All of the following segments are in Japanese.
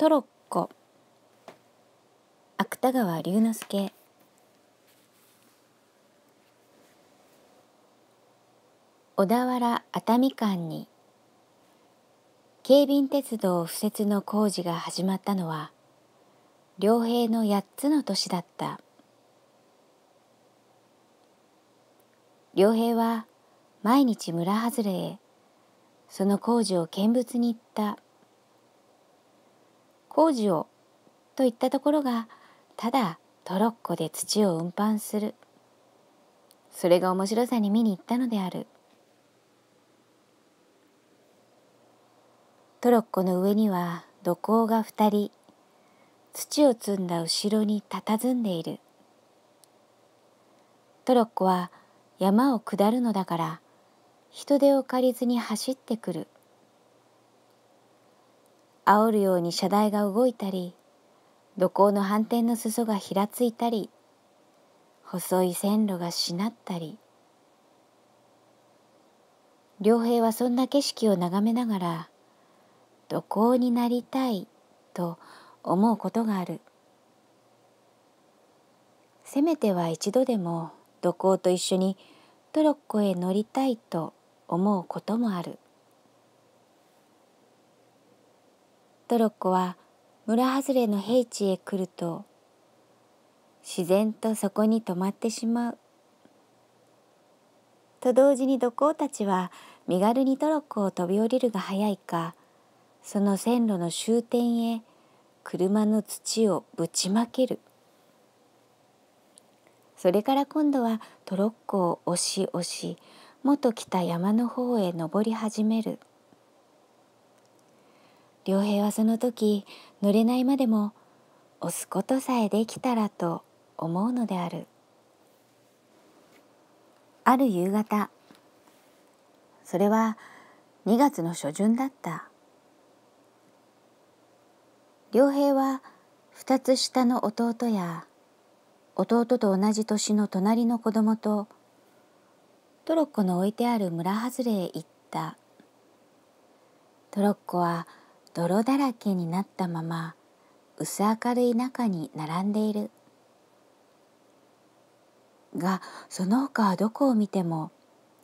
トロッコ芥川龍之介小田原熱海間に警備鉄道敷設の工事が始まったのは良平の八つの年だった良平は毎日村外れへその工事を見物に行った工事をといったところがただトロッコで土を運搬するそれが面白さに見に行ったのであるトロッコの上には土工が2人土を積んだ後ろに佇んでいるトロッコは山を下るのだから人手を借りずに走ってくる煽るように車台が動いたり土工の反転の裾がひらついたり細い線路がしなったり良平はそんな景色を眺めながら土工になりたいと思うことがあるせめては一度でも土工と一緒にトロッコへ乗りたいと思うこともある。トロッコは村外れの平地へ来ると自然とそこに止まってしまう。と同時に土工たちは身軽にトロッコを飛び降りるが早いかその線路の終点へ車の土をぶちまけるそれから今度はトロッコを押し押し元来た山の方へ登り始める良平はその時濡れないまでも押すことさえできたらと思うのであるある夕方それは2月の初旬だった良平は2つ下の弟や弟と同じ年の隣の子供とトロッコの置いてある村外れへ行ったトロッコは泥だらけになったまま薄明るい中に並んでいるがその他はどこを見ても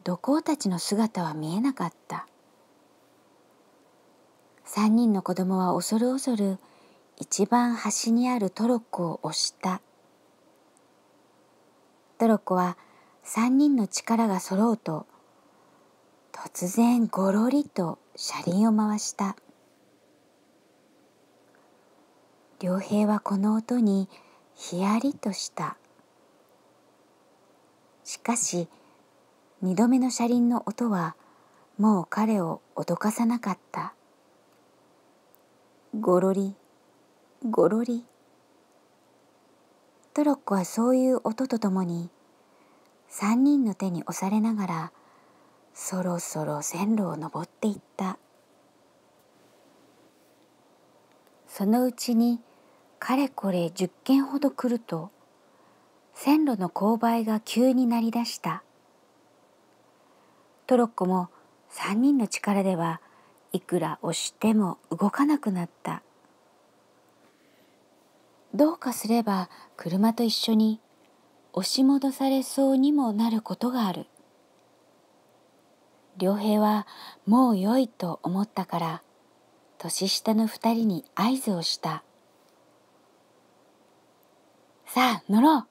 土工たちの姿は見えなかった3人の子供は恐る恐る一番端にあるトロッコを押したトロッコは3人の力が揃うと突然ごろりと車輪を回した良平はこの音にひやりとしたしかし二度目の車輪の音はもう彼を脅かさなかったごろりごろりトロッコはそういう音とともに三人の手に押されながらそろそろ線路を登っていったそのうちにかれこれ10軒ほど来ると線路の勾配が急になりだしたトロッコも3人の力ではいくら押しても動かなくなったどうかすれば車と一緒に押し戻されそうにもなることがある良平はもう良いと思ったから年下の二人に合図をした「さあ乗ろう!」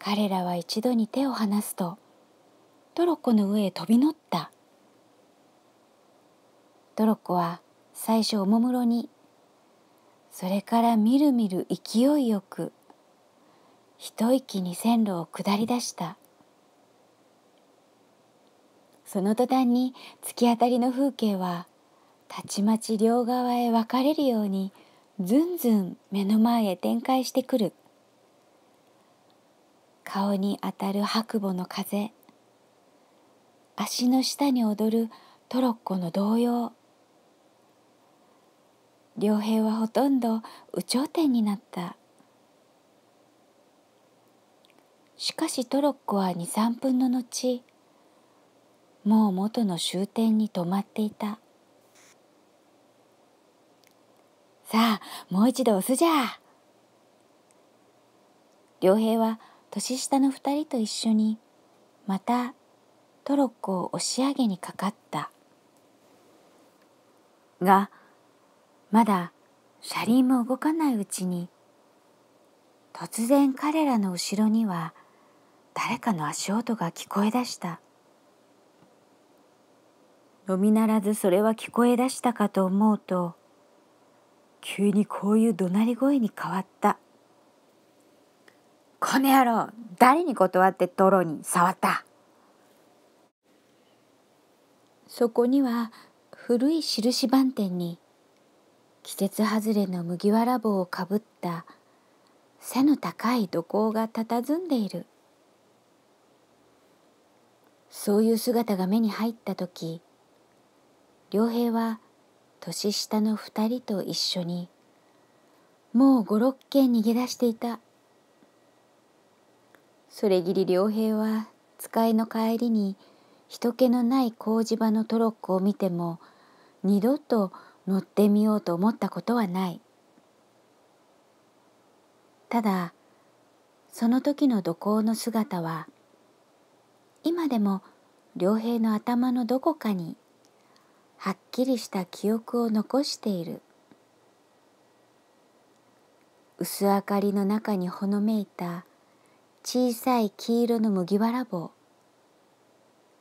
彼らは一度に手を離すとトロッコの上へ飛び乗ったトロッコは最初おもむろにそれからみるみる勢いよく一息に線路を下り出したその途端に突き当たりの風景はたちまち両側へ分かれるようにずんずん目の前へ展開してくる顔に当たる白母の風足の下に踊るトロッコの動揺両平はほとんど有頂天になったしかしトロッコは23分の後もう元の終点に止まっていたさあ、もう一度押すじゃ良平は年下の二人と一緒にまたトロッコを押し上げにかかったがまだ車輪も動かないうちに突然彼らの後ろには誰かの足音が聞こえだしたのみならずそれは聞こえだしたかと思うと急にこういう怒鳴り声に変わった「この野郎誰に断って泥に触った!」そこには古い印番店に季節外れの麦わら帽をかぶった背の高い土工が佇んでいるそういう姿が目に入った時良平は年下の二人と一緒にもう五六軒逃げ出していたそれぎり良平は使いの帰りに人気のない麹場のトロッコを見ても二度と乗ってみようと思ったことはないただその時の土工の姿は今でも良平の頭のどこかにはっきりした記憶を残している薄明かりの中にほのめいた小さい黄色の麦わら帽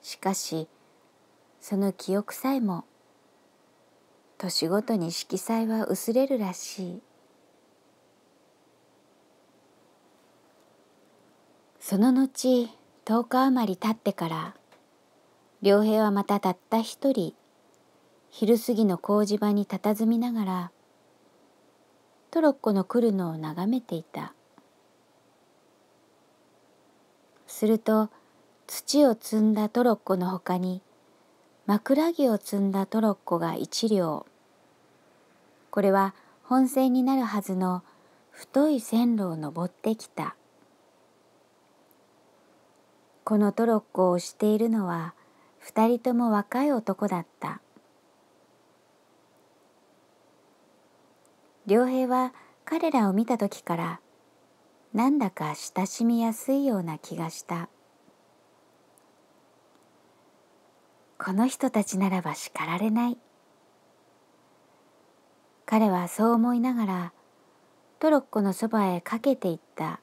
しかしその記憶さえも年ごとに色彩は薄れるらしいその後10日余り経ってから良平はまたたった一人昼過ぎの事場に佇みながらトロッコの来るのを眺めていたすると土を積んだトロッコのほかに枕木を積んだトロッコが一両これは本線になるはずの太い線路を登ってきたこのトロッコを押しているのは二人とも若い男だった良平は彼らを見た時からなんだか親しみやすいような気がしたこの人たちならば叱られない彼はそう思いながらトロッコのそばへかけていった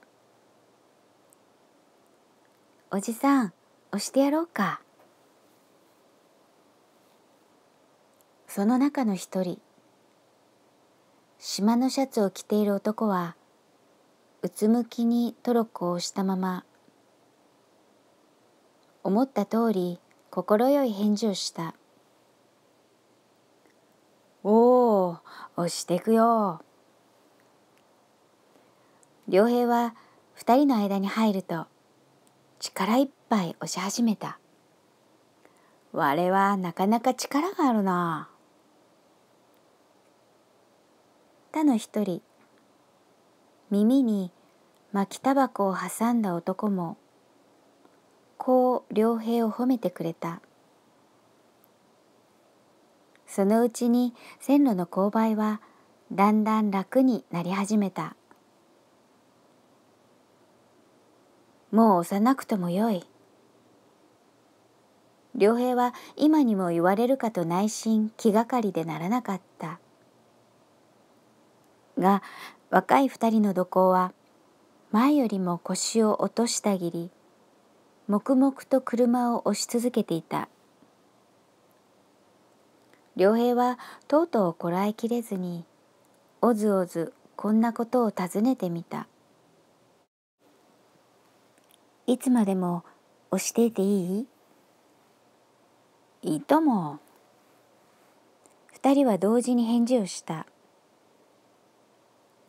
おじさん押してやろうかその中の一人島のシャツを着ている男はうつむきにトロッコを押したまま思った通り快い返事をした「おお押してくよ」良平は二人の間に入ると力いっぱい押し始めた「我はなかなか力があるな」たの一人耳に巻きタバコを挟んだ男もこう良平を褒めてくれたそのうちに線路の勾配はだんだん楽になり始めたもう押さなくてもよい良平は今にも言われるかと内心気がかりでならなかったが若い二人の土工は前よりも腰を落としたぎり黙々と車を押し続けていた良平はとうとうこらえきれずにおずおずこんなことを尋ねてみた「いつまでも押していていい?」「いいとも」二人は同時に返事をした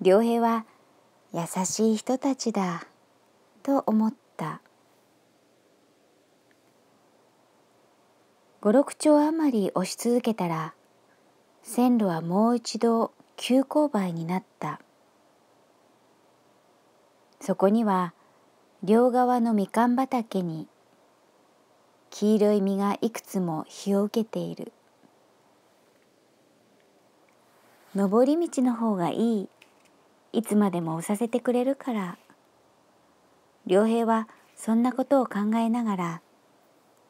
良平は優しい人たちだと思った56丁余り押し続けたら線路はもう一度急勾配になったそこには両側のみかん畑に黄色い実がいくつも日を受けている。登り道の方がいいいつまでも押させてくれるから良平はそんなことを考えながら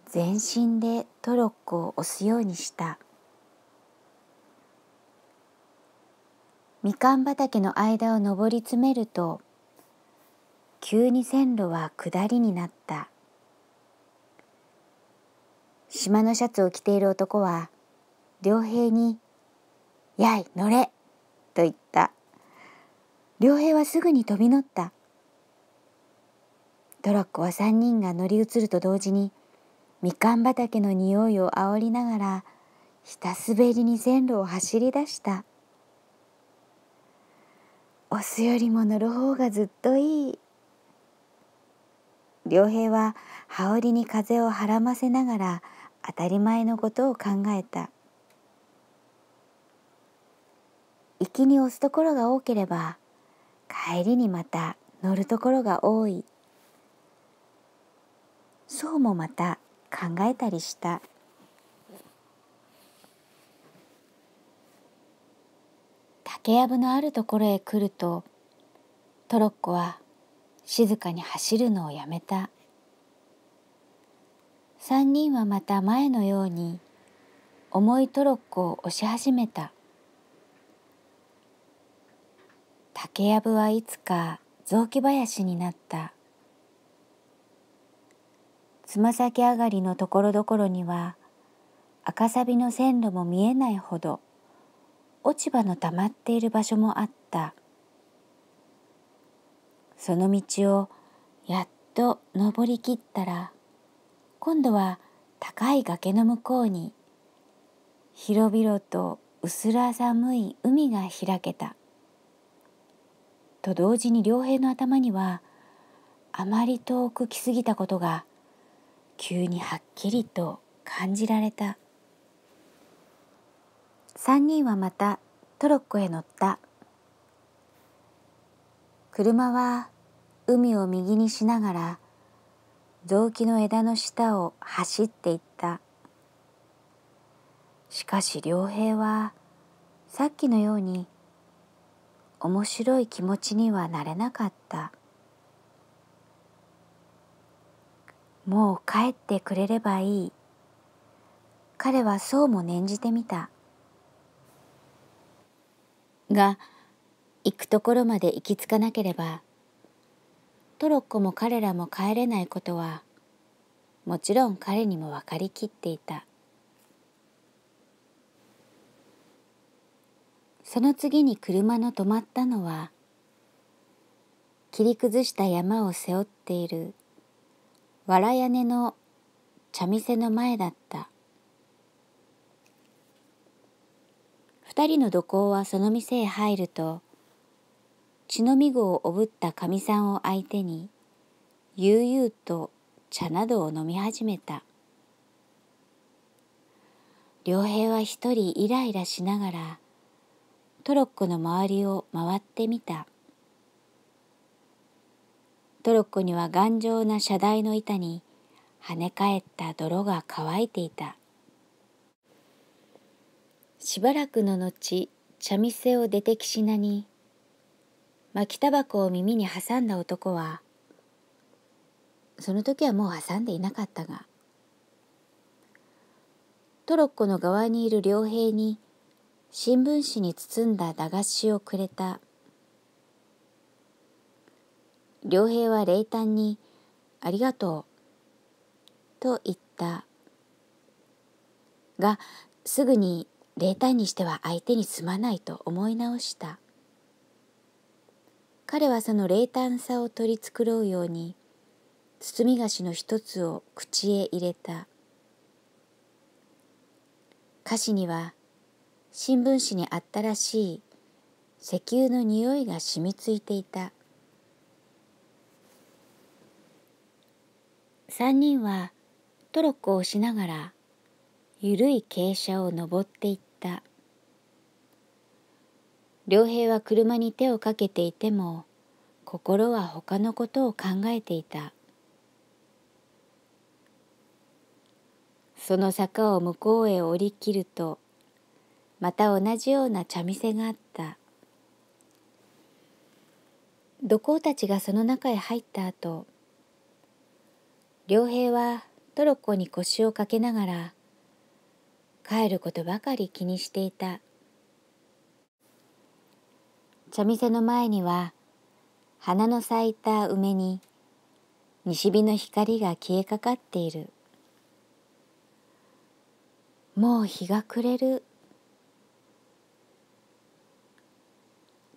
全身でトロッコを押すようにしたみかん畑の間を上り詰めると急に線路は下りになった島のシャツを着ている男は良平に「やい乗れ!」良平はすぐに飛び乗った。トロッコは3人が乗り移ると同時にみかん畑の匂いを煽りながら下滑りに線路を走り出した押すよりも乗る方がずっといい良平は羽織に風をはらませながら当たり前のことを考えたきに押すところが多ければ帰りにまた乗るところが多いそうもまた考えたりした竹やぶのあるところへ来るとトロッコは静かに走るのをやめた三人はまた前のように重いトロッコを押し始めた「竹やぶはいつか雑木林になったつま先上がりのところどころには赤サビの線路も見えないほど落ち葉のたまっている場所もあったその道をやっと登りきったら今度は高い崖の向こうに広々と薄ら寒い海が開けた。と同時に良平の頭にはあまり遠く来すぎたことが急にはっきりと感じられた3人はまたトロッコへ乗った車は海を右にしながら雑木の枝の下を走っていったしかし良平はさっきのように面白い気持ちにはなれなかったもう帰ってくれればいい彼はそうも念じてみたが行くところまで行き着かなければトロッコも彼らも帰れないことはもちろん彼にも分かりきっていた。その次に車の止まったのは切り崩した山を背負っている藁屋根の茶店の前だった二人の土工はその店へ入ると血のみごをおぶったかみさんを相手に悠々と茶などを飲み始めた良平は一人イライラしながらトロッコの周りを回ってみたトロッコには頑丈な車台の板に跳ね返った泥が乾いていたしばらくの後茶店を出てきしなに巻きたばこを耳に挟んだ男はその時はもう挟んでいなかったがトロッコの側にいる良平に新聞紙に包んだ駄菓子をくれた良平は冷淡に「ありがとう」と言ったがすぐに冷淡にしては相手にすまないと思い直した彼はその冷淡さを取り繕うように包み菓子の一つを口へ入れた菓子には「新聞紙にあったらしい石油の匂いが染みついていた3人はトロッコをしながら緩い傾斜を登っていった良平は車に手をかけていても心は他のことを考えていたその坂を向こうへ降りきるとまた同じような茶店があった土工たちがその中へ入った後良平はトロッコに腰をかけながら帰ることばかり気にしていた茶店の前には花の咲いた梅に西日の光が消えかかっているもう日が暮れる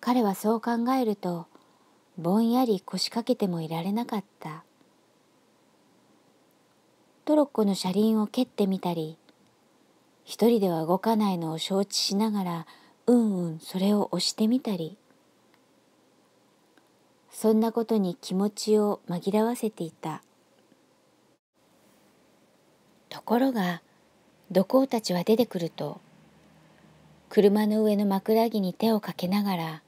彼はそう考えるとぼんやり腰掛けてもいられなかったトロッコの車輪を蹴ってみたり一人では動かないのを承知しながらうんうんそれを押してみたりそんなことに気持ちを紛らわせていたところが土工たちは出てくると車の上の枕木に手をかけながら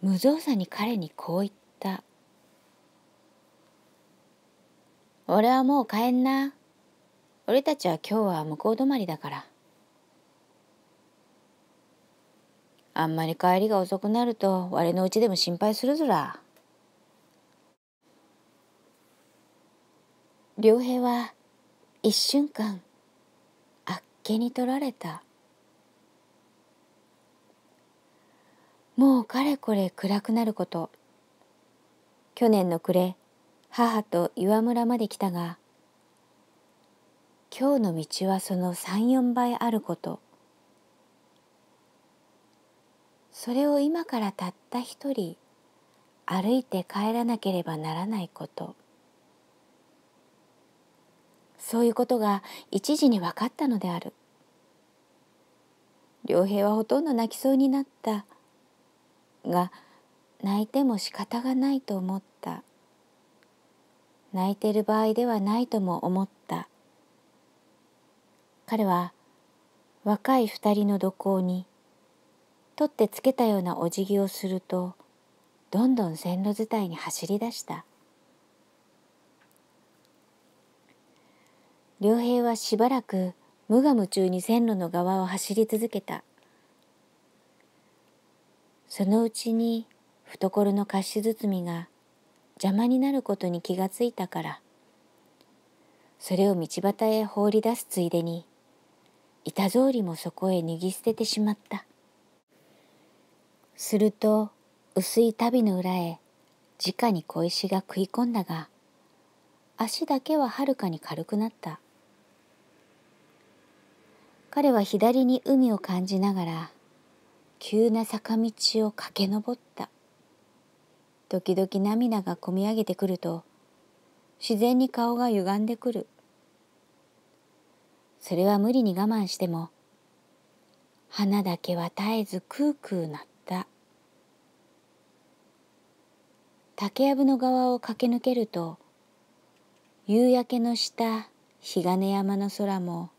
無造作に彼にこう言った「俺はもう帰んな俺たちは今日は向こう泊まりだから」あんまり帰りが遅くなると我のうちでも心配するぞら。良平は一瞬間あっけに取られた。もうかれこれ暗くなること去年の暮れ母と岩村まで来たが今日の道はその三四倍あることそれを今からたった一人歩いて帰らなければならないことそういうことが一時に分かったのである良平はほとんど泣きそうになったが泣いても仕方がないと思った泣いてる場合ではないとも思った彼は若い二人の土工に取ってつけたようなお辞儀をするとどんどん線路伝いに走り出した良平はしばらく無我夢中に線路の側を走り続けたそのうちに懐の菓子包みが邪魔になることに気がついたからそれを道端へ放り出すついでに板造りもそこへ脱ぎ捨ててしまったすると薄い足袋の裏へ直に小石が食い込んだが足だけははるかに軽くなった彼は左に海を感じながら急な坂道を駆け上った時々涙がこみ上げてくると自然に顔が歪んでくるそれは無理に我慢しても花だけは絶えずクークー鳴った竹やぶの側を駆け抜けると夕焼けの下日金山の空も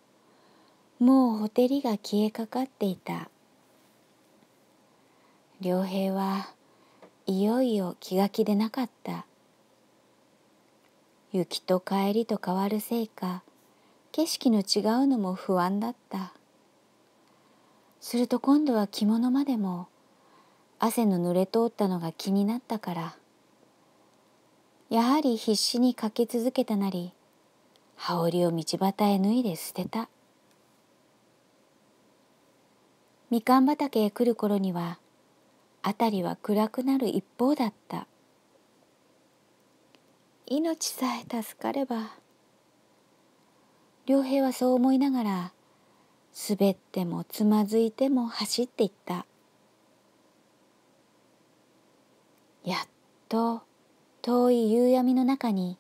もうほてりが消えかかっていた。良平はいよいよ気が気でなかった雪と帰りと変わるせいか景色の違うのも不安だったすると今度は着物までも汗の濡れ通ったのが気になったからやはり必死にかけ続けたなり羽織を道端へ脱いで捨てたみかん畑へ来る頃には辺りは暗くなる一方だった命さえ助かれば良平はそう思いながら滑ってもつまずいても走っていったやっと遠い夕闇の中に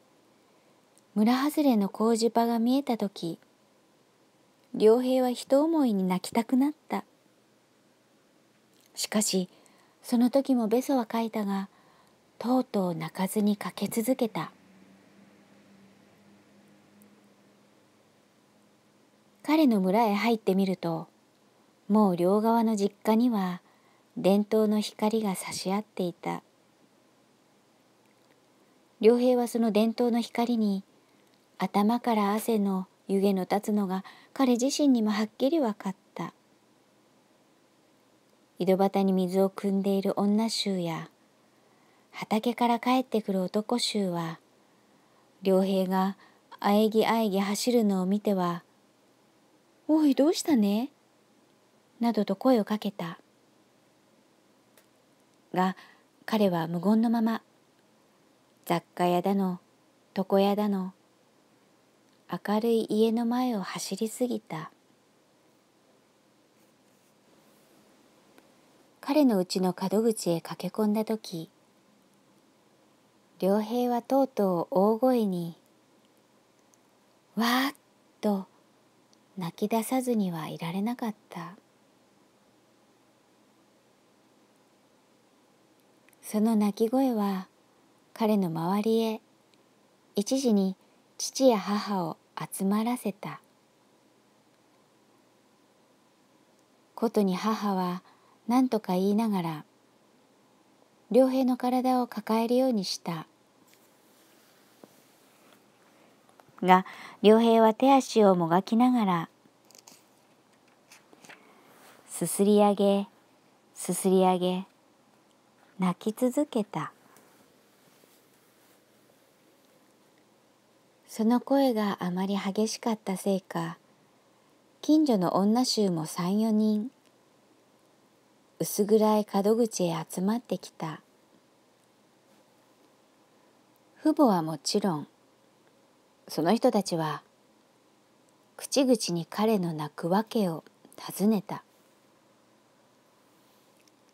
村外れの工事場が見えた時良平は一思いに泣きたくなったしかしその時もベソは書いたがとうとう泣かずにかけ続けた彼の村へ入ってみるともう両側の実家には伝統の光が差し合っていた良平はその伝統の光に頭から汗の湯気の立つのが彼自身にもはっきり分かった井戸端に水を汲んでいる女衆や畑から帰ってくる男衆は良平があえぎあえぎ走るのを見ては「おいどうしたね?」などと声をかけたが彼は無言のまま雑貨屋だの床屋だの明るい家の前を走り過ぎた。彼のうちの門口へ駆け込んだ時良平はとうとう大声に「わーっと泣き出さずにはいられなかったその泣き声は彼の周りへ一時に父や母を集まらせたことに母は何とか言いながら良平の体を抱えるようにしたが良平は手足をもがきながらすすり上げすすり上げ泣き続けたその声があまり激しかったせいか近所の女衆も34人薄暗い角口へ集まってきた父母はもちろんその人たちは口々に彼の泣く訳を尋ねた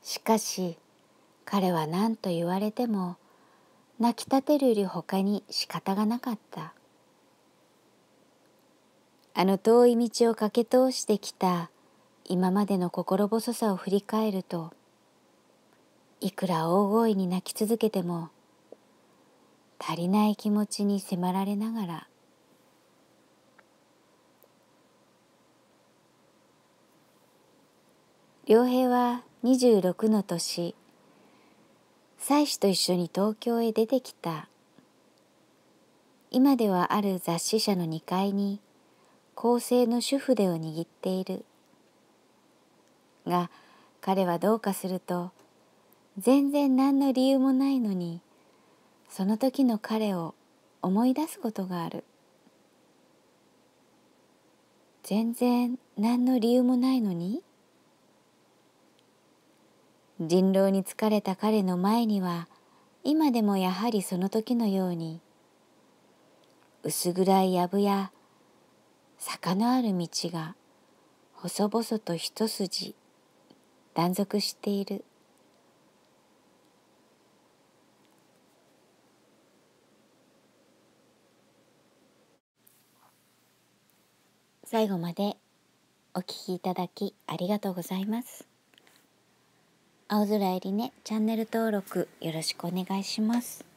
しかし彼は何と言われても泣き立てるより他に仕方がなかったあの遠い道を駆け通してきた今までの心細さを振り返るといくら大声に泣き続けても足りない気持ちに迫られながら良平は26の年妻子と一緒に東京へ出てきた今ではある雑誌社の2階に更生の主婦でを握っているが彼はどうかすると全然何の理由もないのにその時の彼を思い出すことがある全然何の理由もないのに人狼に疲れた彼の前には今でもやはりその時のように薄暗い藪や坂のある道が細々と一筋断続している最後までお聞きいただきありがとうございます青空えりねチャンネル登録よろしくお願いします